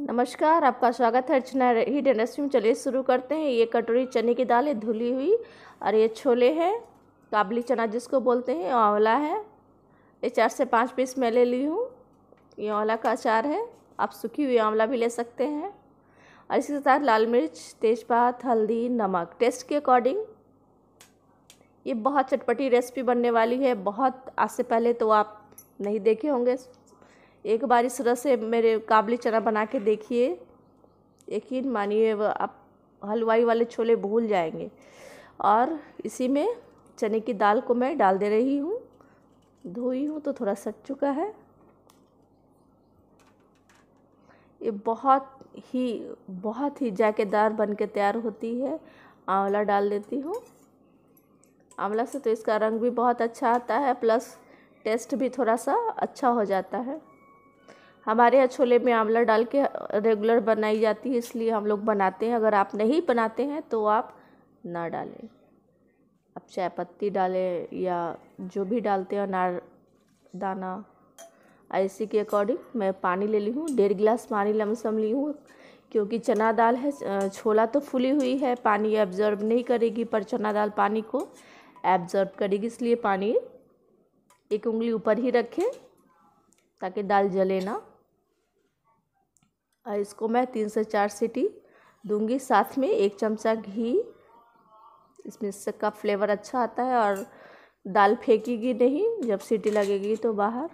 नमस्कार आपका स्वागत है अर्चना हिट इंडस्ट्री में चलिए शुरू करते हैं ये कटोरी चने की दाल है धुली हुई और ये छोले हैं काबली चना जिसको बोलते हैं आंवला है ये चार से पाँच पीस मैं ले ली हूँ ये आंवला का अचार है आप सूखी हुई आंवला भी ले सकते हैं और इसके साथ लाल मिर्च तेज़पात हल्दी नमक टेस्ट के अकॉर्डिंग ये बहुत चटपटी रेसिपी बनने वाली है बहुत आज से पहले तो आप नहीं देखे होंगे एक बार इस तरह से मेरे काबली चना बना के देखिए यकीन मानिए आप हलवाई वाले छोले भूल जाएंगे और इसी में चने की दाल को मैं डाल दे रही हूँ धोई हूँ तो थोड़ा सट चुका है ये बहुत ही बहुत ही जायकेदार बन के तैयार होती है आंवला डाल देती हूँ आंवला से तो इसका रंग भी बहुत अच्छा आता है प्लस टेस्ट भी थोड़ा सा अच्छा हो जाता है हमारे यहाँ छोले में आंवला डाल के रेगुलर बनाई जाती है इसलिए हम लोग बनाते हैं अगर आप नहीं बनाते हैं तो आप ना डालें आप चाय पत्ती डालें या जो भी डालते हैं अनार दाना ऐसी के अकॉर्डिंग मैं पानी ले ली हूँ डेढ़ गिलास पानी लमसम ली हूँ क्योंकि चना दाल है छोला तो फुली हुई है पानी एब्जॉर्ब नहीं करेगी पर चना दाल पानी को एब्जॉर्ब करेगी इसलिए पानी एक उंगली ऊपर ही रखें ताकि दाल जले ना और इसको मैं तीन से चार सीटी दूंगी साथ में एक चमचा घी इसमें इसका फ्लेवर अच्छा आता है और दाल फेंकेगी नहीं जब सीटी लगेगी तो बाहर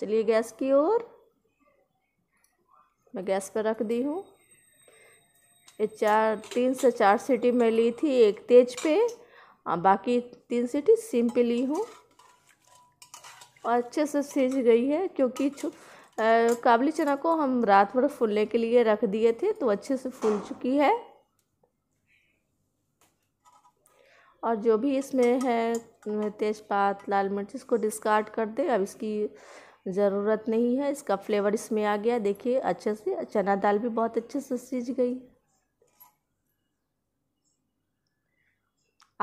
चलिए गैस की ओर मैं गैस पर रख दी हूँ ये चार तीन से चार सीटी मैं ली थी एक तेज पे और बाकी तीन सीटी सिम पे ली हूँ और अच्छे से सीज गई है क्योंकि काबली चना को हम रात भर फूलने के लिए रख दिए थे तो अच्छे से फूल चुकी है और जो भी इसमें है तेज़पात लाल मिर्च इसको डिस्कार्ड कर दें अब इसकी ज़रूरत नहीं है इसका फ्लेवर इसमें आ गया देखिए अच्छे से चना दाल भी बहुत अच्छे से सीज गई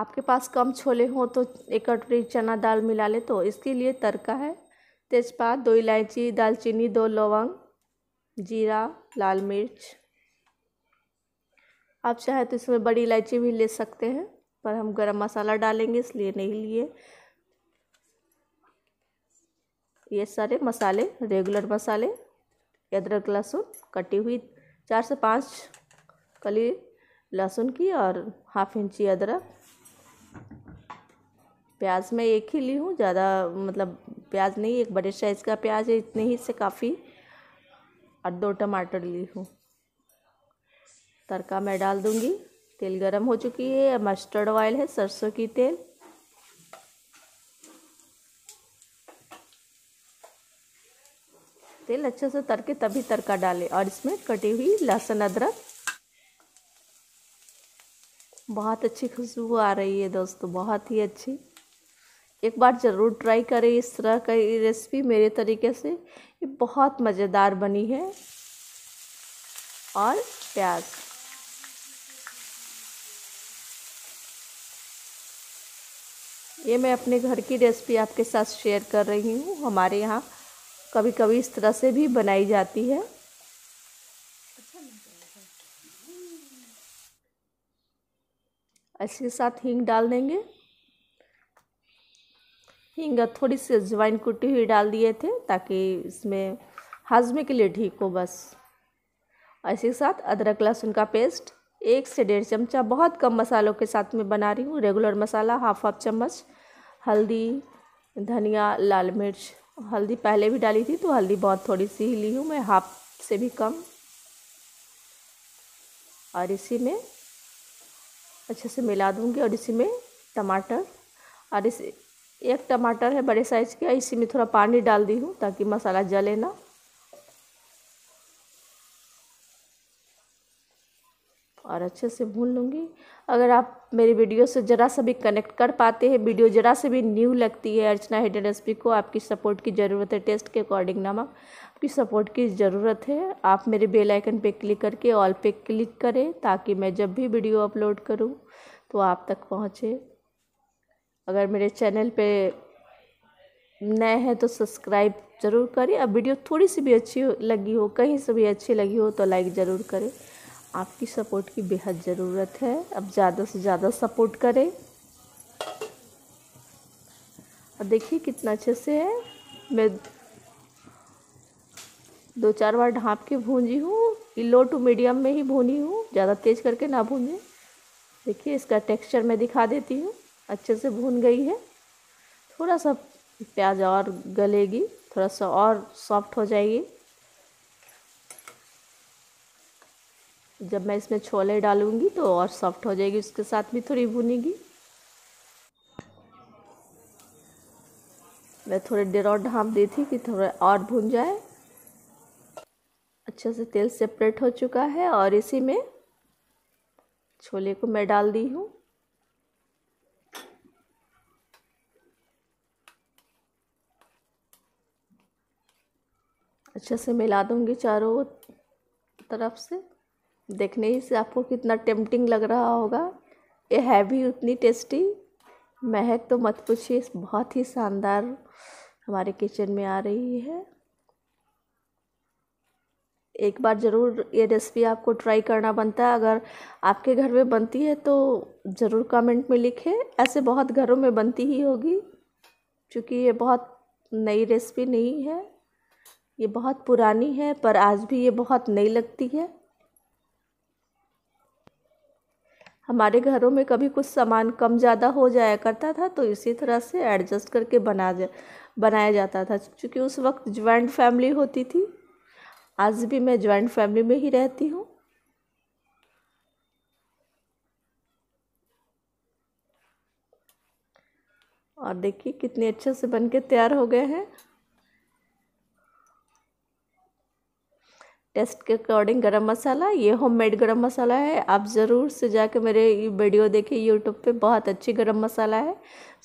आपके पास कम छोले हों तो एक कटोरी चना दाल मिला ले तो इसके लिए तड़का है तेज़पात दो इलायची दालचीनी दो लौंग जीरा लाल मिर्च आप चाहे तो इसमें बड़ी इलायची भी ले सकते हैं पर हम गरम मसाला डालेंगे इसलिए नहीं लिए ये सारे मसाले रेगुलर मसाले अदरक लहसुन कटी हुई चार से पाँच कली लहसुन की और हाफ इंची अदरक प्याज मैं एक ही ली हूँ ज़्यादा मतलब प्याज नहीं एक बड़े साइज़ का प्याज है इतने ही से काफ़ी और दो टमाटर ली हूँ तड़का मैं डाल दूँगी तेल गरम हो चुकी है मस्टर्ड ऑयल है सरसों की तेल तेल अच्छे से तड़के तभी तड़का डालें और इसमें कटी हुई लहसुन अदरक बहुत अच्छी खुशबू आ रही है दोस्तों बहुत ही अच्छी एक बार ज़रूर ट्राई करें इस तरह का रेसिपी मेरे तरीके से ये बहुत मज़ेदार बनी है और प्याज ये मैं अपने घर की रेसिपी आपके साथ शेयर कर रही हूँ हमारे यहाँ कभी कभी इस तरह से भी बनाई जाती है इसके साथ हींग डाल देंगे हींगा थोड़ी सी अजवाइन कुटी हुई डाल दिए थे ताकि इसमें हाजमे के लिए ठीक हो बस इसी के साथ अदरक लहसुन का पेस्ट एक से डेढ़ चमचा बहुत कम मसालों के साथ में बना रही हूँ रेगुलर मसाला हाफ हाफ चम्मच हल्दी धनिया लाल मिर्च हल्दी पहले भी डाली थी तो हल्दी बहुत थोड़ी सी ही ली हूँ मैं हाफ से भी कम और इसी में अच्छे से मिला दूँगी और इसी में टमाटर और इसी एक टमाटर है बड़े साइज़ का इसी में थोड़ा पानी डाल दी हूँ ताकि मसाला जले ना और अच्छे से भून लूँगी अगर आप मेरी वीडियो से ज़रा सा भी कनेक्ट कर पाते हैं वीडियो ज़रा से भी न्यू लगती है अर्चना हिडन रेसिपी को आपकी सपोर्ट की ज़रूरत है टेस्ट के अकॉर्डिंग नमक आपकी सपोर्ट की ज़रूरत है आप मेरे बेल आइकन पे क्लिक करके ऑल पे क्लिक करें ताकि मैं जब भी वीडियो अपलोड करूँ तो आप तक पहुँचे अगर मेरे चैनल पे नए हैं तो सब्सक्राइब ज़रूर करें अब वीडियो थोड़ी सी भी अच्छी लगी हो कहीं से भी अच्छी लगी हो तो लाइक ज़रूर करें आपकी सपोर्ट की बेहद ज़रूरत है अब ज़्यादा से ज़्यादा सपोर्ट करें और देखिए कितना अच्छे से है मैं दो चार बार ढाँप के भूंजी हूँ लो टू मीडियम में ही भूनी हूँ ज़्यादा तेज़ करके ना भूनें देखिए इसका टेक्सचर मैं दिखा देती हूँ अच्छे से भून गई है थोड़ा सा प्याज और गलेगी थोड़ा सा और सॉफ्ट हो जाएगी जब मैं इसमें छोले डालूंगी तो और सॉफ्ट हो जाएगी उसके साथ भी थोड़ी भुनेगी मैं थोड़ी देर और ढाँप दी थी कि थोड़ा और भुन जाए अच्छे से तेल सेपरेट हो चुका है और इसी में छोले को मैं डाल दी हूँ अच्छे से मिला दूँगी चारों तरफ से देखने ही से आपको कितना टेम्पटिंग लग रहा होगा ये है भी उतनी टेस्टी महक तो मत पूछिए बहुत ही शानदार हमारे किचन में आ रही है एक बार ज़रूर ये रेसिपी आपको ट्राई करना बनता है अगर आपके घर में बनती है तो ज़रूर कमेंट में लिखें ऐसे बहुत घरों में बनती ही होगी क्योंकि ये बहुत नई रेसिपी नहीं है ये बहुत पुरानी है पर आज भी ये बहुत नई लगती है हमारे घरों में कभी कुछ सामान कम ज़्यादा हो जाया करता था तो इसी तरह से एडजस्ट करके बना जा बनाया जाता था क्योंकि उस वक्त ज्वाइंट फैमिली होती थी आज भी मैं ज्वाइंट फैमिली में ही रहती हूँ और देखिए कितने अच्छे से बन के तैयार हो गए हैं टेस्ट के अकॉर्डिंग गरम मसाला ये होममेड गरम मसाला है आप ज़रूर से जाके मेरे वीडियो देखें यूट्यूब पे बहुत अच्छी गरम मसाला है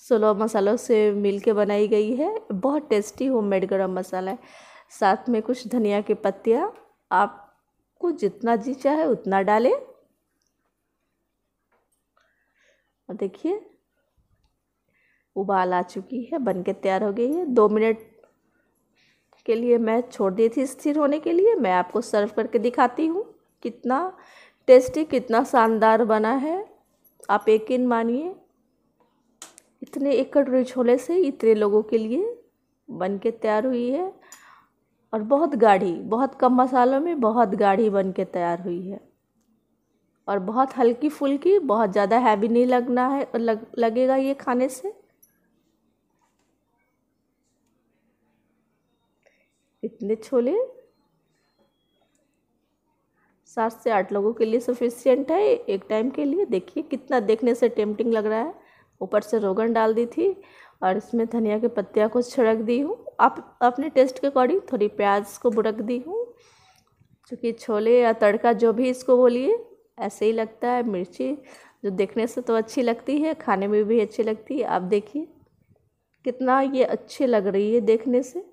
सोलह मसालों से मिल के बनाई गई है बहुत टेस्टी होममेड गरम मसाला है साथ में कुछ धनिया की पत्तियाँ आपको जितना जी चाहे उतना डालें और देखिए उबाल आ चुकी है बन के तैयार हो गई है दो मिनट के लिए मैं छोड़ दी थी स्थिर होने के लिए मैं आपको सर्व करके दिखाती हूँ कितना टेस्टी कितना शानदार बना है आप यकीन मानिए इतने एकड़ कटोरी छोले से इतने लोगों के लिए बन के तैयार हुई है और बहुत गाढ़ी बहुत कम मसालों में बहुत गाढ़ी बन के तैयार हुई है और बहुत हल्की फुल्की बहुत ज़्यादा हैवी नहीं लगना है लग, लगेगा ये खाने से इतने छोले सात से आठ लोगों के लिए सफिशियंट है एक टाइम के लिए देखिए कितना देखने से टेम्पटिंग लग रहा है ऊपर से रोगन डाल दी थी और इसमें धनिया के पत्तिया को छिड़क दी हूँ आप अपने टेस्ट के अकॉर्डिंग थोड़ी प्याज को बुड़क दी हूँ क्योंकि छोले या तड़का जो भी इसको बोलिए ऐसे ही लगता है मिर्ची जो देखने से तो अच्छी लगती है खाने में भी अच्छी लगती है आप देखिए कितना ये अच्छी लग रही है देखने से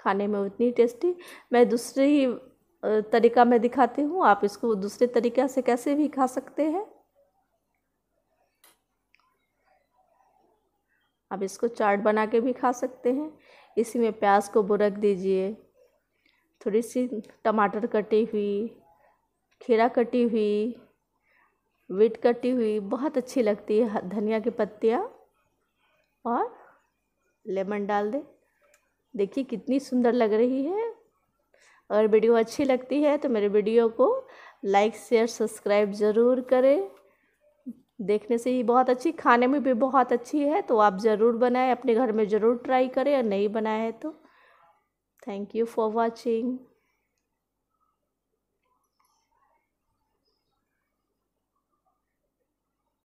खाने में उतनी टेस्टी मैं दूसरे ही तरीका में दिखाती हूँ आप इसको दूसरे तरीक़ा से कैसे भी खा सकते हैं आप इसको चाट बना के भी खा सकते हैं इसी में प्याज को बुरक दीजिए थोड़ी सी टमाटर कटी हुई खीरा कटी हुई वीट कटी हुई बहुत अच्छी लगती है धनिया की पत्तियाँ और लेमन डाल दें देखिए कितनी सुंदर लग रही है अगर वीडियो अच्छी लगती है तो मेरे वीडियो को लाइक शेयर सब्सक्राइब ज़रूर करें देखने से ही बहुत अच्छी खाने में भी बहुत अच्छी है तो आप ज़रूर बनाएं अपने घर में ज़रूर ट्राई करें और नहीं बनाए तो थैंक यू फॉर वॉचिंग